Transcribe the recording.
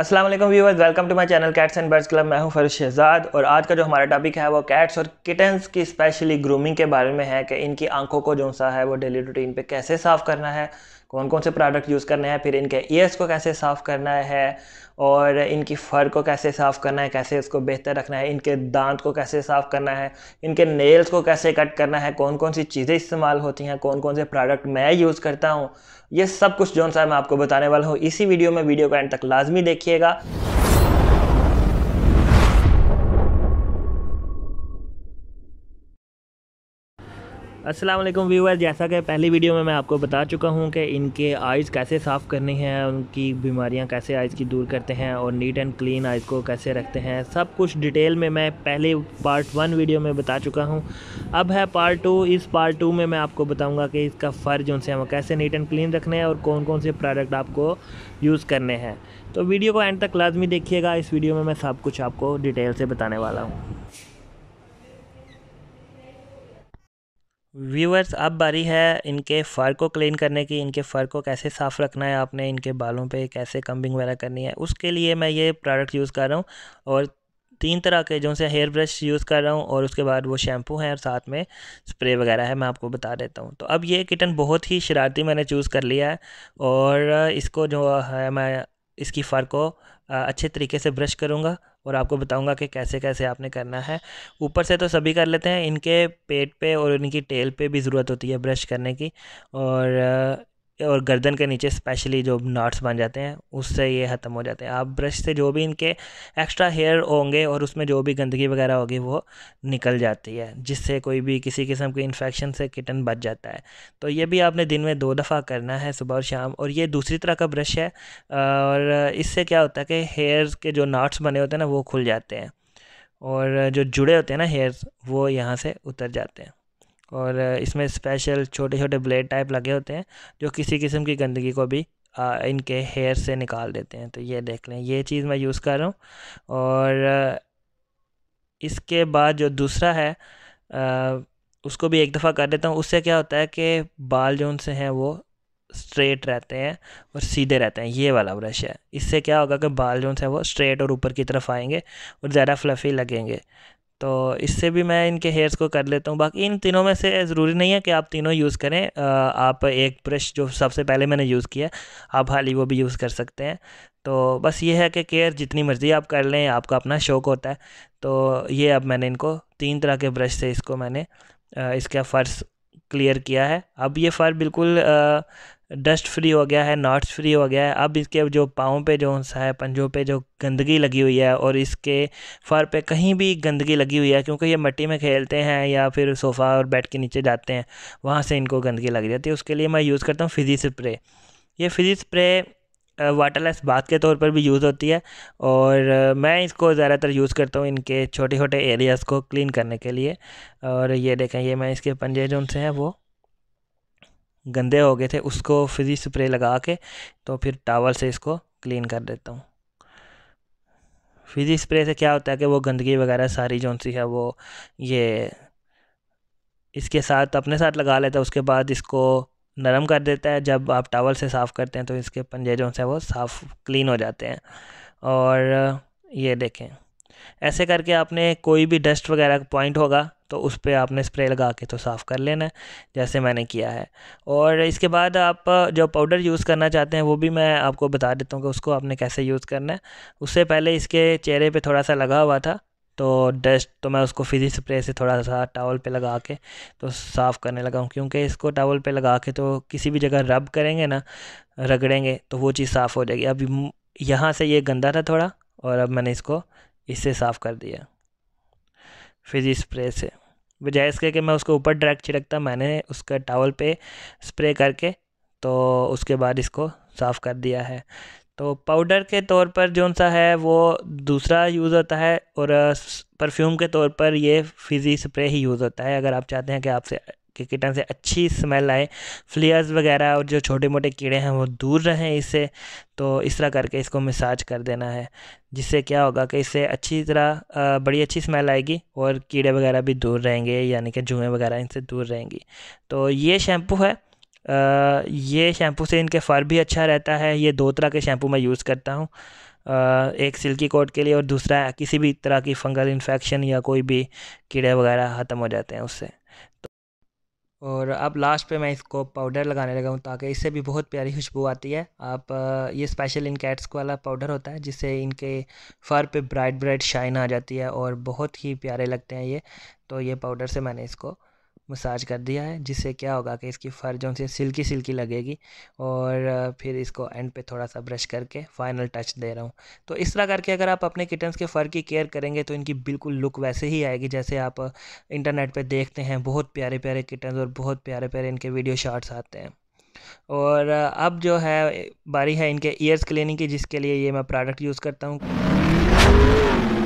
Aslam viewers welcome to my channel cats and birds club मैं हूं फरूश शहजाद और आज का जो हमारा टॉपिक है वो कैट्स और किटन्स की स्पेशली ग्रूमिंग के बारे में है कि इनकी आंखों को जो सा है वो डेली रूटीन पे कैसे साफ़ करना है कौन कौन से प्रोडक्ट यूज़ करने हैं फिर इनके ईयर्स को कैसे साफ़ करना है और इनकी फ़र को कैसे साफ़ करना है कैसे उसको बेहतर रखना है इनके दांत को कैसे साफ़ करना है इनके नेल्स को कैसे कट करना है कौन कौन सी चीज़ें इस्तेमाल होती हैं कौन कौन से प्रोडक्ट मैं यूज़ करता हूँ ये सब कुछ जो सा मैं आपको बताने वाला हूँ इसी वीडियो में वीडियो का एंड तक लाजमी देखिए 系が असलम व्यूअर जैसा कि पहली वीडियो में मैं आपको बता चुका हूँ कि इनके आइज़ कैसे साफ़ करनी है उनकी बीमारियाँ कैसे आइज़ की दूर करते हैं और नीट एंड क्लीन आइज़ को कैसे रखते हैं सब कुछ डिटेल में मैं पहले पार्ट वन वीडियो में बता चुका हूँ अब है पार्ट टू इस पार्ट टू में मैं आपको बताऊँगा कि इसका फ़र्ज उनसे हम कैसे नीट एंड क्लीन रखने हैं और कौन कौन से प्रोडक्ट आपको यूज़ करने हैं तो वीडियो को एंड तक लाजमी देखिएगा इस वीडियो में मैं सब कुछ आपको डिटेल से बताने वाला हूँ व्यूअर्स अब बारी है इनके फ़र को क्लीन करने की इनके फ़र को कैसे साफ़ रखना है आपने इनके बालों पे कैसे कम्बिंग वगैरह करनी है उसके लिए मैं ये प्रोडक्ट यूज़ कर रहा हूँ और तीन तरह के जो से हेयर ब्रश यूज़ कर रहा हूँ और उसके बाद वो शैम्पू हैं और साथ में स्प्रे वगैरह है मैं आपको बता देता हूँ तो अब ये किटन बहुत ही शरारती मैंने चूज़ कर लिया है और इसको जो है मैं इसकी फ़र को अच्छे तरीके से ब्रश करूँगा और आपको बताऊंगा कि कैसे कैसे आपने करना है ऊपर से तो सभी कर लेते हैं इनके पेट पे और इनकी टेल पे भी ज़रूरत होती है ब्रश करने की और और गर्दन के नीचे स्पेशली जो नाट्स बन जाते हैं उससे ये ख़त्म हो जाते हैं आप ब्रश से जो भी इनके एक्स्ट्रा हेयर होंगे और उसमें जो भी गंदगी वगैरह होगी वो निकल जाती है जिससे कोई भी किसी किस्म के इन्फेक्शन से किटन बच जाता है तो ये भी आपने दिन में दो दफ़ा करना है सुबह और शाम और ये दूसरी तरह का ब्रश है और इससे क्या होता है कि हेयर के जो नाट्स बने होते हैं ना वो खुल जाते हैं और जो जुड़े होते हैं ना हेयर्स वो यहाँ से उतर जाते हैं और इसमें स्पेशल छोटे छोटे ब्लेड टाइप लगे होते हैं जो किसी किस्म की गंदगी को भी आ, इनके हेयर से निकाल देते हैं तो ये देख लें ये चीज़ मैं यूज़ कर रहा हूँ और इसके बाद जो दूसरा है आ, उसको भी एक दफ़ा कर देता हूँ उससे क्या होता है कि बाल जो उनसे हैं वो स्ट्रेट रहते हैं और सीधे रहते हैं ये वाला ब्रश है इससे क्या होगा कि बाल जो उनसे वो स्ट्रेट और ऊपर की तरफ आएंगे और ज़्यादा फ्लफ़ी लगेंगे तो इससे भी मैं इनके हेयर्स को कर लेता हूँ बाकी इन तीनों में से ज़रूरी नहीं है कि आप तीनों यूज़ करें आप एक ब्रश जो सबसे पहले मैंने यूज़ किया आप हाल ही वो भी यूज़ कर सकते हैं तो बस ये है कि केयर जितनी मर्ज़ी आप कर लें आपका अपना शौक़ होता है तो ये अब मैंने इनको तीन तरह के ब्रश से इसको मैंने इसका फ़र्श क्लियर किया है अब ये फ़र बिल्कुल डस्ट फ्री हो गया है नॉट्स फ्री हो गया है अब इसके जो पाँव पे जो है पंजों पे जो गंदगी लगी हुई है और इसके फर पे कहीं भी गंदगी लगी हुई है क्योंकि ये मिट्टी में खेलते हैं या फिर सोफ़ा और बेड के नीचे जाते हैं वहाँ से इनको गंदगी लग जाती है उसके लिए मैं यूज़ करता हूँ फिजी स्प्रे ये फिजी स्प्रे वाटरलेस बाथ के तौर पर भी यूज़ होती है और मैं इसको ज़्यादातर यूज़ करता हूँ इनके छोटे छोटे एरियाज़ को क्लीन करने के लिए और ये देखें ये मैं इसके पंजे जो उनसे हैं वो गंदे हो गए थे उसको फिजी स्प्रे लगा के तो फिर टावल से इसको क्लीन कर देता हूँ फिजी स्प्रे से क्या होता है कि वो गंदगी वगैरह सारी जो सी है वो ये इसके साथ अपने साथ लगा लेता है उसके बाद इसको नरम कर देता है जब आप टावल से साफ़ करते हैं तो इसके पंजे जो है वो साफ़ क्लीन हो जाते हैं और ये देखें ऐसे करके आपने कोई भी डस्ट वगैरह का पॉइंट होगा तो उस पर आपने स्प्रे लगा के तो साफ़ कर लेना है जैसे मैंने किया है और इसके बाद आप जो पाउडर यूज़ करना चाहते हैं वो भी मैं आपको बता देता हूँ कि उसको आपने कैसे यूज़ करना है उससे पहले इसके चेहरे पर थोड़ा सा लगा हुआ था तो डस्ट तो मैं उसको फिजी स्प्रे से थोड़ा सा टावल पे लगा के तो साफ़ करने लगा हूँ क्योंकि इसको टावल पे लगा के तो किसी भी जगह रब करेंगे ना रगड़ेंगे तो वो चीज़ साफ़ हो जाएगी अब यहाँ से ये गंदा था थोड़ा और अब मैंने इसको इससे साफ़ कर दिया फिजी स्प्रे से बजाय इसके कि मैं उसको ऊपर डायरेक्ट छिड़कता मैंने उसका टावल पे स्प्रे करके तो उसके बाद इसको साफ़ कर दिया है तो पाउडर के तौर पर जो सा है वो दूसरा यूज़ होता है और परफ्यूम के तौर पर ये फिज़ी स्प्रे ही यूज़ होता है अगर आप चाहते हैं कि आपसे के कीटाणु से अच्छी स्मेल आए फ्लेयर्स वगैरह और जो छोटे मोटे कीड़े हैं वो दूर रहें इससे तो इस तरह करके इसको मिसाज कर देना है जिससे क्या होगा कि इससे अच्छी तरह बड़ी अच्छी स्मेल आएगी और कीड़े वगैरह भी दूर रहेंगे यानी कि जुएँ वगैरह इनसे दूर रहेंगी तो ये शैम्पू है आ, ये शैम्पू से इनके फ़र भी अच्छा रहता है ये दो तरह के शैम्पू मैं यूज़ करता हूँ एक सिल्की कोट के लिए और दूसरा किसी भी तरह की फंगल इन्फेक्शन या कोई भी कीड़े वगैरह ख़त्म हो जाते हैं उससे और अब लास्ट पे मैं इसको पाउडर लगाने लगा हूँ ताकि इससे भी बहुत प्यारी खुशबू आती है आप ये स्पेशल इन कैट्स वाला पाउडर होता है जिससे इनके फर पे ब्राइट ब्राइट शाइन आ जाती है और बहुत ही प्यारे लगते हैं ये तो ये पाउडर से मैंने इसको मसाज कर दिया है जिससे क्या होगा कि इसकी फर जो सी सिल्की सिल्की लगेगी और फिर इसको एंड पे थोड़ा सा ब्रश करके फाइनल टच दे रहा हूँ तो इस तरह करके अगर आप अपने किटन्स के फ़र की केयर करेंगे तो इनकी बिल्कुल लुक वैसे ही आएगी जैसे आप इंटरनेट पर देखते हैं बहुत प्यारे प्यारे किटन्स और बहुत प्यारे प्यारे इनके वीडियो शॉट्स आते हैं और अब जो है बारी है इनके ईयर्स क्लीनिंग की जिसके लिए ये मैं प्रोडक्ट यूज़ करता हूँ